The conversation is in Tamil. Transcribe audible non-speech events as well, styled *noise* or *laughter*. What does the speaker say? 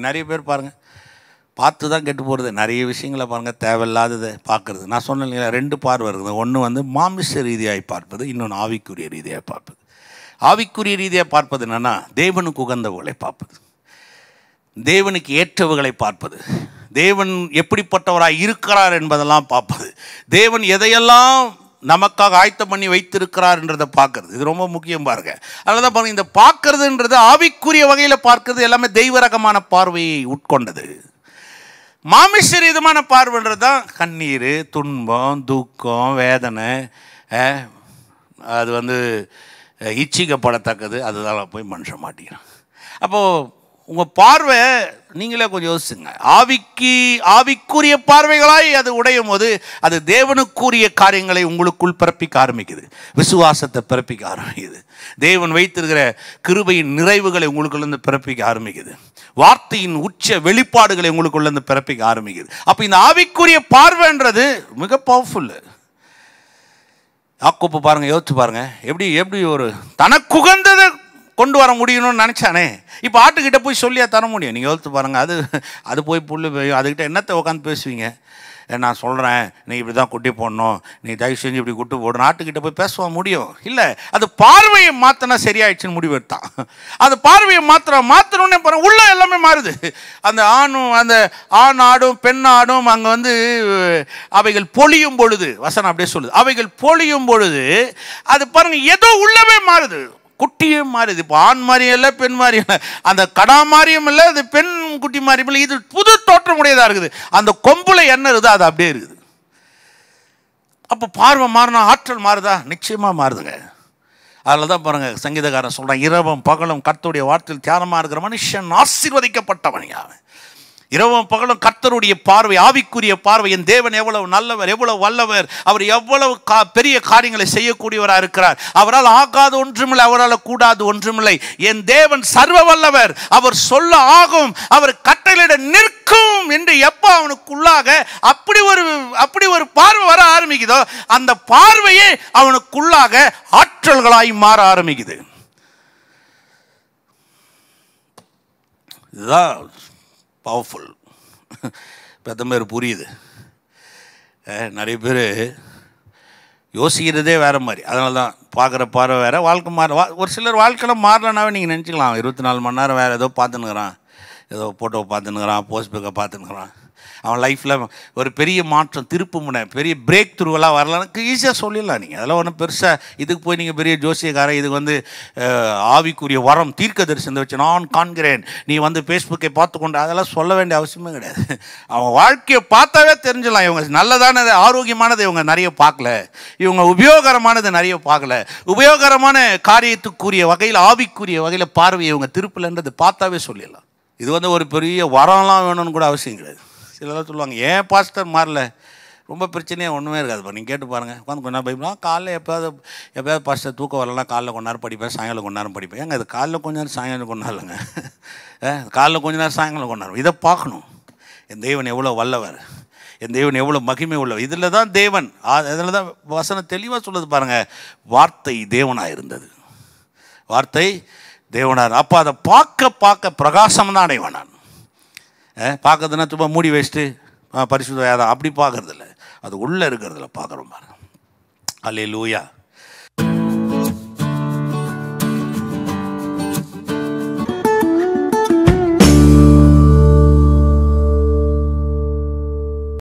இன்றைக்கி நிறைய பேர் பாருங்கள் பார்த்து தான் கெட்டு போகிறது நிறைய விஷயங்களை பாருங்கள் தேவையில்லாததை பார்க்குறது நான் சொன்னேன் ரெண்டு பார்வை இருக்குது ஒன்று வந்து மாமிச ரீதியாக பார்ப்பது இன்னொன்று ஆவிக்குரிய ரீதியாக பார்ப்பது ஆவிக்குரிய ரீதியாக பார்ப்பது என்னென்னா தேவனுக்கு உகந்தவர்களை பார்ப்பது தேவனுக்கு ஏற்றவர்களை பார்ப்பது தேவன் எப்படிப்பட்டவராக இருக்கிறார் என்பதெல்லாம் பார்ப்பது தேவன் எதையெல்லாம் நமக்காக ஆயத்தம் பண்ணி வைத்திருக்கிறார்ன்றதை பார்க்கறது இது ரொம்ப முக்கியம் பாருங்க அதனாலதான் தான் பாருங்க இந்த பார்க்கறதுன்றது ஆவிக்குரிய வகையில் பார்க்கறது எல்லாமே தெய்வ ரகமான பார்வையை உட்கொண்டது மாமிசரீதமான பார்வைன்றது தான் கண்ணீர் துன்பம் தூக்கம் வேதனை அது வந்து இச்சிக்கப்படத்தக்கது அதுதான் போய் மனுஷன் மாட்டிக்கிறான் அப்போது உங்கள் பார்வை நீங்களே கொஞ்சம் யோசிச்சுங்க ஆவிக்கு ஆவிக்குரிய பார்வைகளாய் அது உடையும் போது அது தேவனுக்குரிய காரியங்களை உங்களுக்குள் பிறப்பிக்க ஆரம்பிக்குது விசுவாசத்தை பிறப்பிக்க ஆரம்பிக்குது தேவன் வைத்திருக்கிற கிருபையின் நிறைவுகளை உங்களுக்குள்ளேருந்து பிறப்பிக்க ஆரம்பிக்குது வார்த்தையின் உச்ச வெளிப்பாடுகளை உங்களுக்குள்ளேருந்து பிறப்பிக்க ஆரம்பிக்குது அப்போ இந்த ஆவிக்குரிய பார்வைன்றது மிக பவர்ஃபுல்லு ஆக்கோப்பு பாருங்கள் யோசிச்சு பாருங்கள் எப்படி எப்படி ஒரு தனக்குகந்ததை கொண்டு வர முடியணும்னு நினச்சானே இப்போ ஆட்டுக்கிட்ட போய் சொல்லியா தர முடியும் நீங்கள் யோசித்து பாருங்கள் அது அது போய் புல் போய் அதுக்கிட்ட என்னத்தை உட்காந்து பேசுவீங்க நான் சொல்கிறேன் நீ இப்படி தான் குட்டி போடணும் நீ தயவு செஞ்சு இப்படி குட்டி போடணும் ஆட்டுக்கிட்ட போய் பேசுவ முடியும் இல்லை அது பார்வையை மாற்றினா சரியாயிடுச்சுன்னு முடிவு எடுத்தான் அந்த பார்வையை மாத்திர மாற்றணும்னே பாருங்கள் உள்ள எல்லாமே மாறுது அந்த ஆணும் அந்த ஆண் ஆடும் பெண் ஆடும் அங்கே வந்து அவைகள் பொழியும் பொழுது வசனம் அப்படியே சொல்லுது அவைகள் பொழியும் பொழுது அது பாருங்கள் ஏதோ உள்ளவே மாறுது குட்டியும் மாறியது இப்போ ஆண் மாதிரியும் இல்லை பெண் மாதிரியும் இல்லை அந்த கடா மாதிரியும் இல்லை அது பெண் குட்டி மாதிரியும் இல்லை இது புது தோற்றம் உடையதாக இருக்குது அந்த கொம்பில் என்ன இருக்குதோ அது அப்படியே இருக்குது அப்போ பார்வை மாறினா ஆற்றல் மாறுதா நிச்சயமாக மாறுதுங்க அதில் தான் பாருங்கள் சங்கீதக்காரன் சொல்கிறான் இரவும் பகலும் கத்துடைய வார்த்தையில் தியானமாக இருக்கிற மனுஷன் ஆசீர்வதிக்கப்பட்டவன் யாவன் இரவும் பகலும் கர்த்தருடைய பார்வை ஆவிக்குரிய பார்வை என் தேவன் எவ்வளவு நல்லவர் எவ்வளவு வல்லவர் அவர் எவ்வளவு கா பெரிய காரியங்களை செய்யக்கூடியவராக இருக்கிறார் அவரால் ஆகாது ஒன்றுமில்லை அவரால் கூடாது ஒன்றுமில்லை என் தேவன் சர்வ வல்லவர் அவர் சொல்ல ஆகும் அவர் கட்டளையிட நிற்கும் என்று எப்போ அவனுக்குள்ளாக அப்படி ஒரு அப்படி ஒரு பார்வை வர ஆரம்பிக்குதோ அந்த பார்வையே அவனுக்குள்ளாக ஆற்றல்களாய் மாற ஆரம்பிக்குது இதுதான் பவர்ஃபுல் பிரதமர் புரியுது நிறைய பேர் யோசிக்கிறதே வேறு மாதிரி அதனால தான் பார்க்குற பார்வை வேறு வாழ்க்கை மாற ஒரு சிலர் வாழ்க்கையில் மாறலனாவே நீங்கள் நினச்சிக்கலாம் இருபத்தி நாலு மணி நேரம் வேறு ஏதோ பார்த்துன்னுக்குறான் ஏதோ ஃபோட்டோ பார்த்துன்னுக்குறான் போஸ்ட் பேக்கை பார்த்துன்னுக்குறான் அவன் லைஃப்பில் ஒரு பெரிய மாற்றம் திருப்பு முனை பெரிய பிரேக் த்ரூவெல்லாம் வரலான்னு ஈஸியாக சொல்லிடலாம் நீங்கள் அதெல்லாம் ஒன்றும் பெருசாக இதுக்கு போய் நீங்கள் பெரிய ஜோசியக்காரன் இதுக்கு வந்து ஆவிக்குரிய வரம் தீர்க்க தரிசனத்தை வச்சு நான் காண்கிறேன் நீ வந்து ஃபேஸ்புக்கை பார்த்துக்கொண்டு அதெல்லாம் சொல்ல வேண்டிய அவசியமே கிடையாது அவன் வாழ்க்கையை பார்த்தாவே தெரிஞ்சலாம் இவங்க நல்லதானது ஆரோக்கியமானது இவங்க நிறைய பார்க்கல இவங்க உபயோகரமானது நிறைய பார்க்கல உபயோகரமான காரியத்துக்குரிய வகையில் ஆவிக்குரிய வகையில் பார்வையை இவங்க திருப்பலைன்றது பார்த்தாவே சொல்லிடலாம் இது வந்து ஒரு பெரிய வரம்லாம் வேணும்னு கூட அவசியம் கிடையாது சிலதான் சொல்லுவாங்க ஏன் பாஸ்டர் மாறல ரொம்ப பிரச்சனையாக ஒன்றுமே இருக்காதுப்பா நீங்கள் கேட்டு பாருங்கள் உட்காந்து கொஞ்ச நேரம் படிப்பலாம் காலைல எப்போயாவது எப்போயாவது பாஸ்டர் தூக்கம் வரலன்னா காலைல கொஞ்ச நேரம் படிப்பேன் சாயங்காலம் கொஞ்ச நேரம் படிப்பேன் ஏங்க அது காலைல கொஞ்ச நேரம் சாயங்காலம் கொஞ்ச *laughs* காலைல கொஞ்ச நேரம் சாயங்காலம் கொஞ்ச இதை பார்க்கணும் என் தெய்வன் எவ்வளோ வல்லவர் என் தெய்வன் எவ்வளோ மகிமை உள்ளவர் இதில் தான் தேவன் அதில் தான் வசனம் தெளிவாக சொல்லுது பாருங்கள் வார்த்தை தேவனாக இருந்தது வார்த்தை தேவனார் அப்போ அதை பார்க்க பார்க்க பிரகாசம் தான் அடைவான் பார்க்கறதுனா சும்மா மூடி வச்சுட்டு பரிசுத்த யாதா அப்படி பார்க்குறதில்ல அது உள்ளே இருக்கிறதுல பார்க்குறோம் பாருங்க அல்லே லூயா